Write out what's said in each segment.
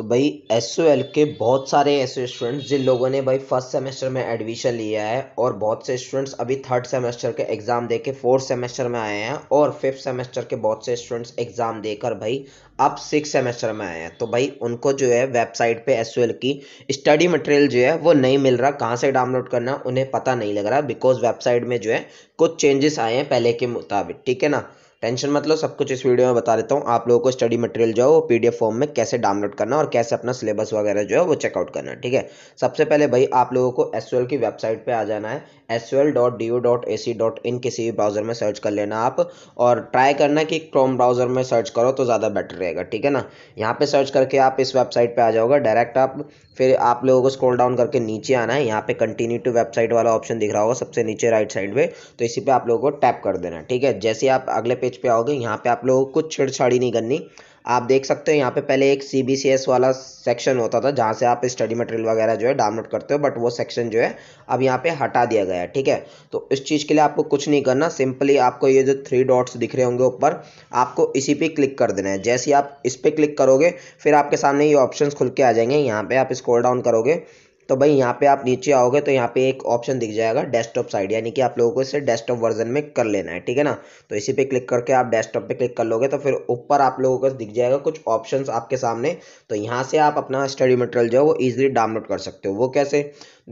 तो भाई एस के बहुत सारे ऐसे स्टूडेंट्स जिन लोगों ने भाई फर्स्ट सेमेस्टर में एडमिशन लिया है और बहुत से स्टूडेंट्स अभी थर्ड सेमेस्टर के एग्ज़ाम दे के फोर्थ सेमेस्टर में आए हैं और फिफ्थ सेमेस्टर के बहुत से स्टूडेंट्स एग्ज़ाम देकर भाई अब सिक्स सेमेस्टर में आए हैं तो भाई उनको जो है वेबसाइट पे एस की स्टडी मटेरियल जो है वो नहीं मिल रहा कहाँ से डाउनलोड करना उन्हें पता नहीं लग रहा बिकॉज वेबसाइट में जो है कुछ चेंजेस आए हैं पहले के मुताबिक ठीक है ना टेंशन मतलब सब कुछ इस वीडियो में बता देता हूँ आप लोगों को स्टडी मटेरियल जो है वो पीडीएफ फॉर्म में कैसे डाउनलोड करना और कैसे अपना सिलेबस वगैरह जो है वो चेकआउट करना ठीक है सबसे पहले भाई आप लोगों को एस की वेबसाइट पर आ जाना है एस किसी भी ब्राउज़र में सर्च कर लेना आप और ट्राई करना कि क्रोम ब्राउज़र में सर्च करो तो ज़्यादा बेटर रहेगा ठीक है ना यहाँ पर सर्च करके आप इस वेबसाइट पर आ जाओगे डायरेक्ट आप फिर आप लोगों को स्क्रोल डाउन करके नीचे आना है यहाँ पे कंटिन्यू टू वेबसाइट वाला ऑप्शन दिख रहा होगा सबसे नीचे राइट साइड में तो इसी पर आप लोगों को टैप कर देना ठीक है जैसे आप अगले पेज पेज पे आओगे यहाँ पे आप लोगों को कुछ छेड़छाड़ी नहीं करनी आप देख सकते हो यहाँ पे पहले एक सी वाला सेक्शन होता था जहाँ से आप स्टडी मटेरियल वगैरह जो है डाउनलोड करते हो बट वो सेक्शन जो है अब यहाँ पे हटा दिया गया है ठीक है तो इस चीज़ के लिए आपको कुछ नहीं करना सिंपली आपको ये जो थ्री डॉट्स दिख रहे होंगे ऊपर आपको इसी पे क्लिक कर देना है जैसे आप इस पर क्लिक करोगे फिर आपके सामने ये ऑप्शन खुल के आ जाएंगे यहाँ पर आप स्क्रॉल डाउन करोगे तो भाई यहाँ पे आप नीचे आओगे तो यहाँ पे एक ऑप्शन दिख जाएगा डेस्कटॉप साइड यानी कि आप लोगों को इसे डेस्कटॉप वर्जन में कर लेना है ठीक है ना तो इसी पे क्लिक करके आप डेस्कटॉप पे क्लिक कर लोगे तो फिर ऊपर आप लोगों को दिख जाएगा कुछ ऑप्शन आपके सामने तो यहाँ से आप अपना स्टडी मटेरियल जो है वो ईजिली डाउनलोड कर सकते हो वो कैसे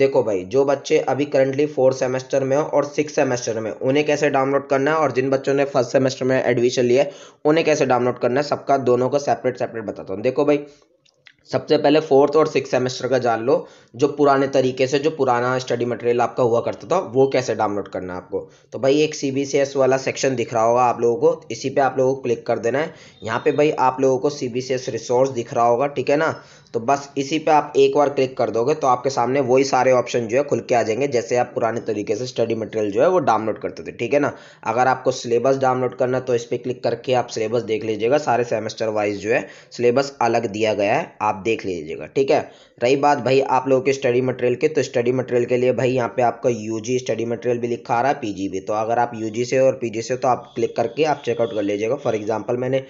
देखो भाई जो बच्चे अभी करंटली फोर्थ सेमेस्टर में हो और सिक्स सेमेस्टर में उन्हें कैसे डाउनलोड करना है और जिन बच्चों ने फर्स्ट सेमेस्टर में एडमिशन लिया है उन्हें कैसे डाउनलोड करना है सबका दोनों को सेपरेट सेपरेट बताता हूँ देखो भाई सबसे पहले फोर्थ और सिक्स सेमेस्टर का जान लो जो पुराने तरीके से जो पुराना स्टडी मटेरियल आपका हुआ करता था वो कैसे डाउनलोड करना है आपको तो भाई एक सी बी सी एस वाला सेक्शन दिख रहा होगा आप लोगों को इसी पे आप लोगों को क्लिक कर देना है यहाँ पे भाई आप लोगों को C B C S resource दिख रहा होगा ठीक है ना तो बस इसी पे आप एक बार क्लिक कर दोगे तो आपके सामने वही सारे ऑप्शन जो है खुल के आ जाएंगे जैसे आप पुराने तरीके से स्टडी मटेरियल जो है वो डाउनलोड करते थे ठीक है ना अगर आपको सिलेबस डाउनलोड करना तो इस पर क्लिक करके आप सिलेबस देख लीजिएगा सारे सेमेस्टर वाइज जो है सिलेबस अलग दिया गया है आप देख लीजिएगा ठीक है रही बात भाई आप लोगों के स्टडी मटेरियल की तो स्टडी मटेरियल के लिए भाई यहाँ पे आपका यू स्टडी मटेरियल भी लिखा आ रहा है पी भी तो अगर आप यू से और पी से तो आप क्लिक करके आप चेकआउट कर लीजिएगा फॉर एग्जाम्पल मैंने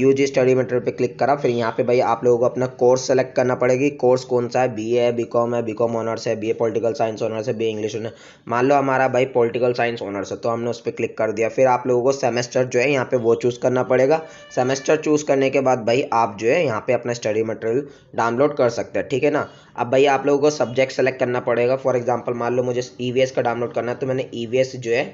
यू स्टडी मटेरियल पर क्लिक करा फिर यहाँ पर भाई आप लोगों को अपना कोर्स कोर्स सेलेक्ट करना पड़ेगी कोर्स कौन सा है बी ए बी कॉम है बी कॉम ऑनर्स है B A political science honours है बी इंग्लिश ऑनर मान लो हमारा भाई पोलिटिकल साइंस ऑनर्स है तो हमने उस पर क्लिक कर दिया फिर आप लोगों को सेमेस्टर जो है यहाँ पर वो चूज़ करना पड़ेगा सेमेस्टर चूज़ करने के बाद भाई आप जो है यहाँ पे अपना स्टडी मटेरियल डाउनलोड कर सकते हैं ठीक है ना अब भाई आप लोगों को सब्जेक्ट सेलेक्ट करना पड़ेगा फॉर एग्जाम्पल मान लो मुझे ई e का डाउनलोड करना है तो मैंने ई e जो है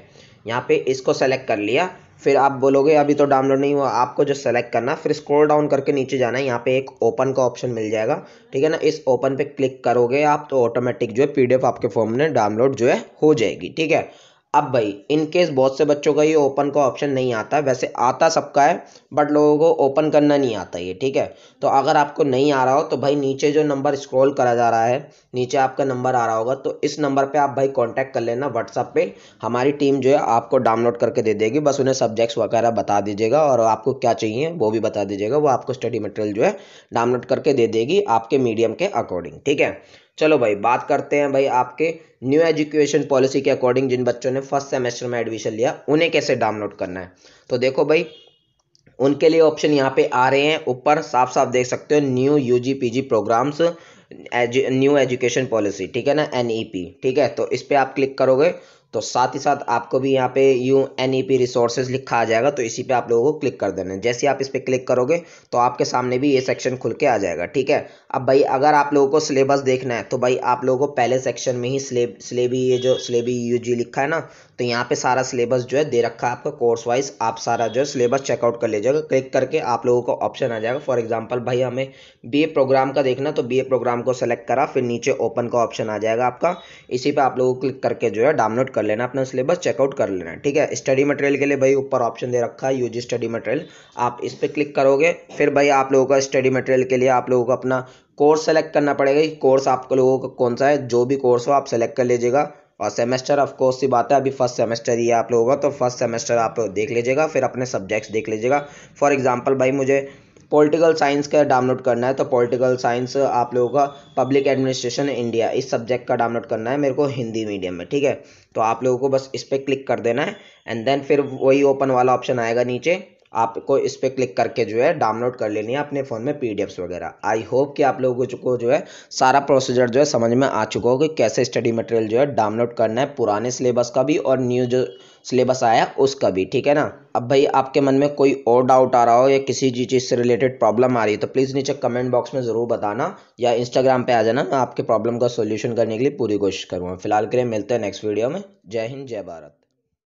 यहाँ पे इसको सेलेक्ट कर लिया फिर आप बोलोगे अभी तो डाउनलोड नहीं हुआ आपको जो सेलेक्ट करना फिर स्क्रॉल डाउन करके नीचे जाना है यहाँ पे एक ओपन का ऑप्शन मिल जाएगा ठीक है ना इस ओपन पे क्लिक करोगे आप तो ऑटोमेटिक जो है पीडीएफ आपके फॉर्म में डाउनलोड जो है हो जाएगी ठीक है अब भाई इन केस बहुत से बच्चों का ये ओपन का ऑप्शन नहीं आता है वैसे आता सबका है बट लोगों को ओपन करना नहीं आता ये ठीक है तो अगर आपको नहीं आ रहा हो तो भाई नीचे जो नंबर स्क्रॉल करा जा रहा है नीचे आपका नंबर आ रहा होगा तो इस नंबर पे आप भाई कांटेक्ट कर लेना व्हाट्सअप पे हमारी टीम जो है आपको डाउनलोड करके दे देगी बस उन्हें सब्जेक्ट्स वगैरह बता दीजिएगा और आपको क्या चाहिए वो भी बता दीजिएगा वो आपको स्टडी मटेरियल जो है डाउनलोड करके दे देगी आपके मीडियम के अकॉर्डिंग ठीक है चलो भाई बात करते हैं भाई आपके न्यू एजुकेशन पॉलिसी के अकॉर्डिंग जिन बच्चों ने फर्स्ट सेमेस्टर में एडमिशन लिया उन्हें कैसे डाउनलोड करना है तो देखो भाई उनके लिए ऑप्शन यहाँ पे आ रहे हैं ऊपर साफ साफ देख सकते हो new U G P G programmes एजु, न्यू एजुकेशन पॉलिसी ठीक है ना एन ई पी ठीक है तो इस पर आप क्लिक करोगे तो साथ ही साथ आपको भी यहाँ पे U N E P resources लिखा आ जाएगा तो इसी पे आप लोगों को क्लिक कर देना है जैसे आप इस पर क्लिक करोगे तो आपके सामने भी ये सेक्शन खुल के आ जाएगा ठीक है अब भाई अगर आप लोगों को सिलेबस देखना है तो भाई आप लोगों को पहले सेक्शन में ही स्लेब स्लेबी ये जो स्लेबी यू जी लिखा है ना तो यहाँ पे सारा सिलेबस जो है दे रखा है आपका कोर्स वाइज आप सारा जो है सिलेबस चेकआउट कर लीजिएगा क्लिक करके आप लोगों को ऑप्शन आ जाएगा फॉर एग्जाम्पल भाई हमें बी ए प्रोग्राम का देखना तो बी ए प्रोग्राम को सेलेक्ट करा फिर नीचे ओपन का ऑप्शन आ जाएगा आपका इसी पर आप लोगों को क्लिक करके जो है डाउनलोड कर लेना अपना सिलेबस चेकआउट कर लेना ठीक है स्टडी मटेरियल के लिए भाई ऊपर ऑप्शन दे रखा है यूजी स्टडी मटेरियल आप इस पर क्लिक करोगे फिर भाई आप लोगों का स्टडी मटेरियल के लिए आप लोगों को अपना कोर्स सेलेक्ट करना पड़ेगा कोर्स आप लोगों का कौन सा है जो भी कोर्स हो आप सेलेक्ट कर लीजिएगा और सेमेस्टर ऑफ कोर्स की बात है अभी फर्स्ट सेमेस्टर ही है आप लोगों का तो फर्स्ट सेमेस्टर आप देख लीजिएगा फिर अपने सब्जेक्ट्स देख लीजिएगा फॉर एग्जांपल भाई मुझे पॉलिटिकल साइंस का डाउनलोड करना है तो पॉलिटिकल साइंस आप लोगों का पब्लिक एडमिनिस्ट्रेशन इंडिया इस सब्जेक्ट का डाउनलोड करना है मेरे को हिंदी मीडियम में ठीक है तो आप लोगों को बस इस पर क्लिक कर देना है एंड देन फिर वही ओपन वाला ऑप्शन आएगा नीचे आपको इस पर क्लिक करके जो है डाउनलोड कर लेनी है अपने फ़ोन में पी वगैरह आई होप कि आप लोगों को जो है सारा प्रोसीजर जो है समझ में आ चुका हो कि कैसे स्टडी मटेरियल जो है डाउनलोड करना है पुराने सिलेबस का भी और न्यू जो सिलेबस आया उसका भी ठीक है ना अब भाई आपके मन में कोई और डाउट आ रहा हो या किसी चीज़ से रिलेटेड प्रॉब्लम आ रही है तो प्लीज़ नीचे कमेंट बॉक्स में ज़रूर बताना या इंस्टाग्राम पे आ जाना मैं आपके प्रॉब्लम का सॉल्यूशन करने के लिए पूरी कोशिश करूँगा फिलहाल के लिए मिलते हैं नेक्स्ट वीडियो में जय हिंद जय भारत